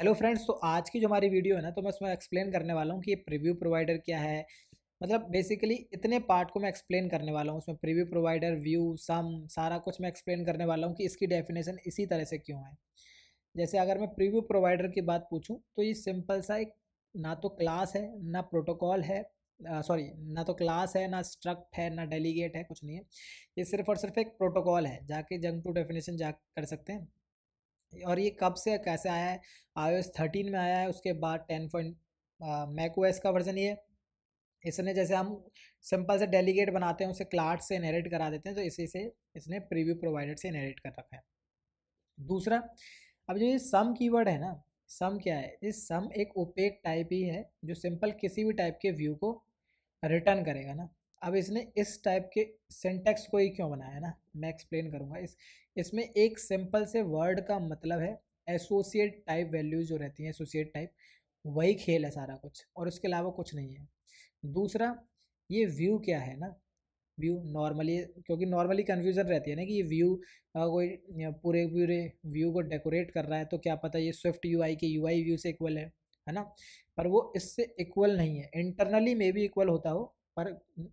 Hello friends तो आज की जो हमारी वीडियो है ना तो मैं उसमें एक्सप्लेन करने वाला हूँ कि ये प्रीव्यू प्रोवाइडर क्या है मतलब बेसिकली इतने पार्ट को मैं एक्सप्लेन करने वाला हूँ उसमें प्रीव्यू प्रोवाइडर व्यू सम सारा कुछ मैं एक्सप्लेन करने वाला हूँ कि इसकी डेफिनेशन इसी तरह से क्यों है जैसे अगर मैं प्रीव्यू प्रोवाइडर की बात पूछूँ तो ये सिंपल सा एक ना तो क्लास है ना प्रोटोकॉल है सॉरी ना तो क्लास है ना स्ट्रक्ट है ना डेलीगेट है कुछ नहीं है ये सिर्फ और सिर्फ एक प्रोटोकॉल है जाके जंग टू डेफिनेशन जा कर सकते हैं और ये कब से कैसे आया है आई ओ एस थर्टीन में आया है उसके बाद टेन पॉइंट मैक ओ का वर्जन ये इसने जैसे हम सिंपल से डेलीगेट बनाते हैं उसे क्लार्ट से इनहेरिट करा देते हैं तो इसी से इसने प्रीव्यू प्रोवाइडेड से इनहेरिट कर रखा है दूसरा अब जो ये सम कीवर्ड है ना सम क्या है इस सम एक ओपेक टाइप ही है जो सिंपल किसी भी टाइप के व्यू को रिटर्न करेगा ना अब इसने इस टाइप के सेंटेक्स को ही क्यों बनाया ना मैं एक्सप्लेन करूँगा इस इसमें एक सिंपल से वर्ड का मतलब है एसोसिएट टाइप वैल्यूज जो रहती हैं एसोसिएट टाइप वही खेल है सारा कुछ और उसके अलावा कुछ नहीं है दूसरा ये व्यू क्या है ना व्यू नॉर्मली क्योंकि नॉर्मली कन्फ्यूज़न रहती है ना कि ये व्यू कोई पूरे पूरे व्यू को डेकोरेट कर रहा है तो क्या पता ये स्विफ्ट यू के यू व्यू से इक्वल है है ना पर वो इससे इक्वल नहीं है इंटरनली मे भी इक्वल होता हो पर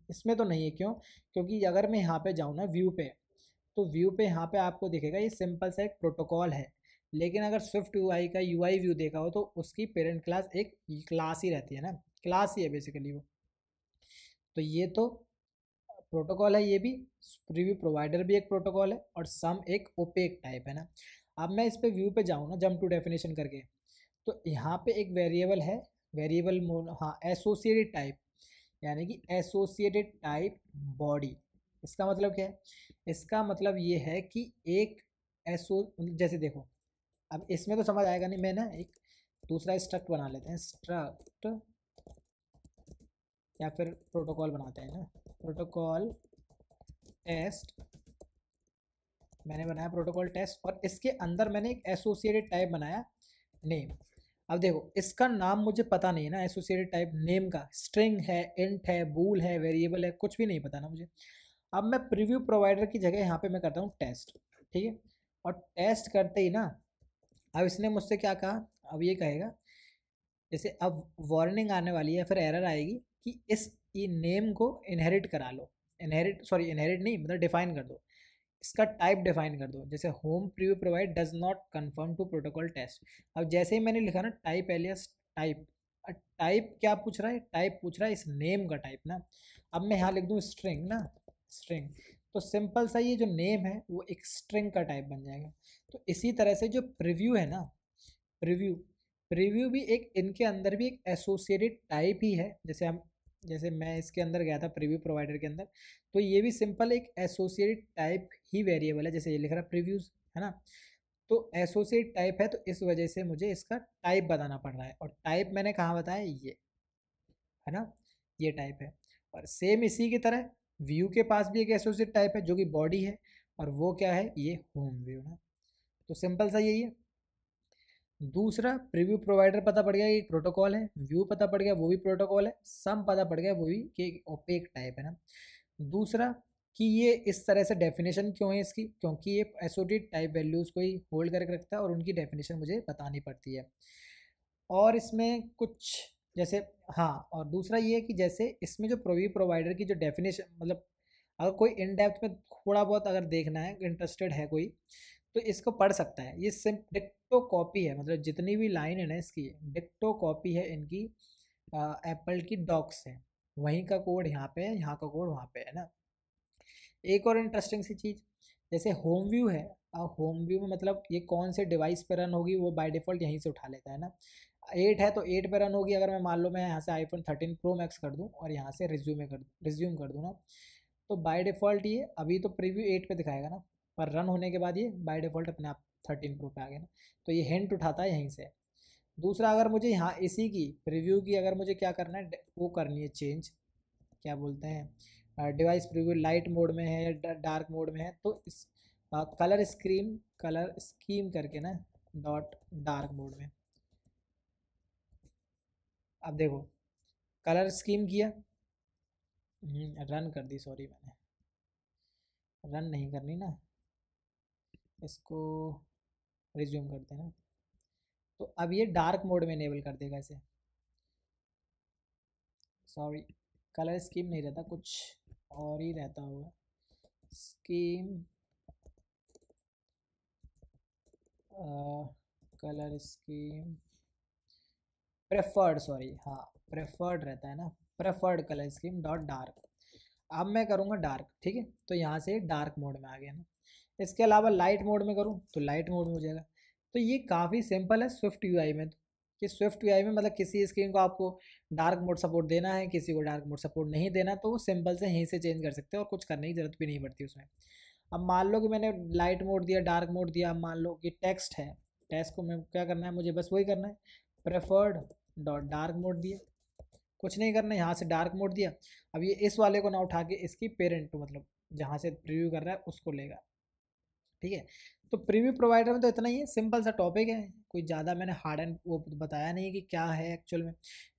इसमें तो नहीं है क्यों क्योंकि अगर मैं यहाँ पे जाऊँ ना व्यू पे तो व्यू पे यहाँ पे आपको दिखेगा ये सिंपल सा एक प्रोटोकॉल है लेकिन अगर स्विफ्ट यू का यू व्यू देखा हो तो उसकी पेरेंट क्लास एक क्लास ही रहती है ना क्लास ही है बेसिकली वो तो ये तो प्रोटोकॉल है ये भी रिव्यू प्रोवाइडर भी एक प्रोटोकॉल है और सम एक ओपेक टाइप है ना अब मैं इस पर व्यू पे जाऊँ ना जम टू डेफिनेशन करके तो यहाँ पे एक वेरिएबल है वेरिएबल हाँ एसोसिएटेड टाइप यानी कि एसोसिएटेड टाइप बॉडी इसका मतलब क्या है इसका मतलब ये है कि एक एसो मतलब जैसे देखो अब इसमें तो समझ आएगा नहीं मैं ना एक दूसरा स्ट्रक्ट बना लेते हैं स्ट्रक्ट या फिर प्रोटोकॉल बनाते हैं ना प्रोटोकॉल टेस्ट मैंने बनाया प्रोटोकॉल टेस्ट और इसके अंदर मैंने एक एसोसिएटेड टाइप बनाया नेम अब देखो इसका नाम मुझे पता नहीं है ना एसोसिएटेड टाइप नेम का स्ट्रिंग है इंट है बूल है वेरिएबल है कुछ भी नहीं पता ना मुझे अब मैं प्रीव्यू प्रोवाइडर की जगह यहाँ पे मैं करता हूँ टेस्ट ठीक है और टेस्ट करते ही ना अब इसने मुझसे क्या कहा अब ये कहेगा जैसे अब वार्निंग आने वाली है फिर एरर आएगी कि इस नेम को इनहेरिट करा लो इनहेरिट सॉरी इनहेरिट नहीं मतलब डिफाइन कर दो इसका टाइप डिफाइन कर दो जैसे home preview provide does not confirm to protocol test अब जैसे ही मैंने लिखा ना टाइप एलियस टाइप टाइप क्या पूछ रहा है टाइप पूछ रहा है इस नेम का टाइप ना अब मैं यहाँ लिख दूँ स्ट्रिंग ना स्ट्रिंग तो सिंपल सा ये जो नेम है वो एक स्ट्रिंग का टाइप बन जाएगा तो इसी तरह से जो प्रिव्यू है ना प्रिव्यू प्रिव्यू भी एक इनके अंदर भी एक एसोसिएटेड टाइप ही है जैसे हम जैसे मैं इसके अंदर गया था प्रीव्यू प्रोवाइडर के अंदर तो ये भी सिंपल एक एसोसिएट टाइप ही वेरिएबल है जैसे ये लिख रहा है प्रीव्यूज है ना तो एसोसिएट टाइप है तो इस वजह से मुझे इसका टाइप बताना पड़ रहा है और टाइप मैंने कहाँ बताया ये है ना ये टाइप है और सेम इसी की तरह व्यू के पास भी एक एसोसिएट टाइप है जो कि बॉडी है और वो क्या है ये होम व्यू है तो सिंपल सा यही है दूसरा प्रीव्यू प्रोवाइडर पता पड़ गया कि प्रोटोकॉल है व्यू पता पड़ गया वो भी प्रोटोकॉल है सम पता पड़ गया वो भी कि ओपेक टाइप है ना दूसरा कि ये इस तरह से डेफिनेशन क्यों है इसकी क्योंकि ये एस टाइप वैल्यूज़ को ही होल्ड करके रखता है और उनकी डेफिनेशन मुझे बतानी पड़ती है और इसमें कुछ जैसे हाँ और दूसरा ये है कि जैसे इसमें जो प्रोव्यू प्रोवाइडर की जो डेफिनेशन मतलब अगर कोई इन डेप्थ में थोड़ा बहुत अगर देखना है इंटरेस्टेड है कोई तो इसको पढ़ सकता है ये सिर्फ डिक्टो कॉपी है मतलब जितनी भी लाइन है ना इसकी डिक्टो कॉपी है इनकी एप्पल की डॉक्स है वहीं का कोड यहाँ पे है यहाँ का कोड वहाँ पे है ना एक और इंटरेस्टिंग सी चीज़ जैसे होम व्यू है अब होम व्यू में मतलब ये कौन से डिवाइस पर रन होगी वो बाय डिफ़ॉल्ट यहीं से उठा लेता है ना एट है तो एट पर रन होगी अगर मैं मान लो मैं यहाँ से आईफोन थर्टीन प्रो मैक्स कर दूँ और यहाँ से रिज्यूमे कर रिज्यूम कर दूँ ना तो बाय डिफ़ॉल्ट ये अभी तो प्रीव्यू एट पे दिखाएगा ना पर रन होने के बाद ये बाय डिफ़ॉल्ट अपने आप थर्टीन प्रो पे आ गया ना तो ये हिंट उठाता है यहीं से दूसरा अगर मुझे यहाँ इसी की प्रिव्यू की अगर मुझे क्या करना है वो करनी है चेंज क्या बोलते हैं डिवाइस प्रिव्यू लाइट मोड में है या डार्क मोड में है तो इस आ, कलर स्क्रीन कलर स्कीम करके ना डॉट डार्क मोड में अब देखो कलर स्कीम किया रन हम्म, कर दी सॉरी मैंने रन नहीं करनी ना इसको रिज्यूम करते हैं तो अब ये डार्क मोड में इनेबल कर देगा इसे सॉरी कलर स्कीम नहीं रहता कुछ और ही रहता हुआ scheme colour scheme preferred sorry हाँ प्रेफर्ड रहता है ना preferred colour scheme dot dark अब मैं करूँगा डार्क ठीक है तो यहाँ से डार्क मोड में आ गया ना इसके अलावा लाइट मोड में करूँ तो लाइट मोड में हो जाएगा तो ये काफ़ी सिंपल है स्विफ्ट यू में तो। कि स्विफ्ट यू में मतलब किसी स्क्रीन को आपको डार्क मोड सपोर्ट देना है किसी को डार्क मोड सपोर्ट नहीं देना तो वो सिंपल से यहीं से चेंज कर सकते हैं और कुछ करने की ज़रूरत भी नहीं पड़ती उसमें अब मान लो कि मैंने लाइट मोड दिया डार्क मोड दिया मान लो कि टेक्स्ट है टेक्स्ट को मैं क्या करना है मुझे बस वही करना है प्रेफर्ड डॉट डार्क मोड दिया कुछ नहीं करना है यहाँ से डार्क मोड दिया अब ये इस वाले को ना उठा के इसकी पेरेंट मतलब जहाँ से प्रिव्यू कर रहा है उसको लेगा ठीक है तो प्रीव्यू प्रोवाइडर में तो इतना ही है सिंपल सा टॉपिक है कोई ज़्यादा मैंने हार्ड एंड वो बताया नहीं कि क्या है एक्चुअल में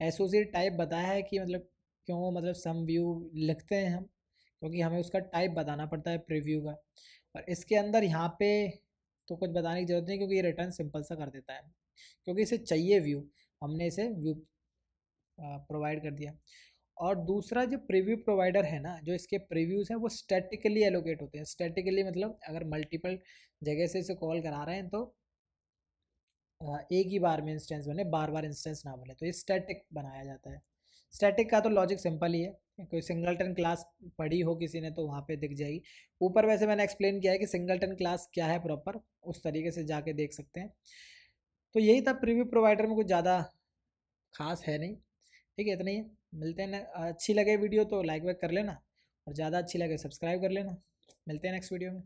एसोसिएट टाइप बताया है कि मतलब क्यों मतलब सम व्यू लिखते हैं हम क्योंकि हमें उसका टाइप बताना पड़ता है प्रीव्यू का और इसके अंदर यहाँ पे तो कुछ बताने की जरूरत नहीं क्योंकि ये रिटर्न सिंपल सा कर देता है क्योंकि इसे चाहिए व्यू हमने इसे व्यू प्रोवाइड कर दिया और दूसरा जो प्रीव्यू प्रोवाइडर है ना जो इसके प्रीव्यूज़ हैं वो स्टैटिकली एलोकेट होते हैं स्टैटिकली मतलब अगर मल्टीपल जगह से इसे कॉल करा रहे हैं तो एक ही बार में इंस्टेंस बने बार बार इंस्टेंस ना बने तो ये स्टैटिक बनाया जाता है स्टैटिक का तो लॉजिक सिंपल ही है कोई सिंगलटन क्लास पढ़ी हो किसी ने तो वहाँ पे दिख जाएगी ऊपर वैसे मैंने एक्सप्लेन किया है कि सिंगलटन क्लास क्या है प्रॉपर उस तरीके से जाके देख सकते हैं तो यही था प्रीव्यू प्रोवाइडर में कुछ ज़्यादा खास है नहीं ठीक है इतना ही मिलते हैं अच्छी लगे वीडियो तो लाइक वैक कर लेना और ज़्यादा अच्छी लगे सब्सक्राइब कर लेना मिलते हैं नेक्स्ट वीडियो में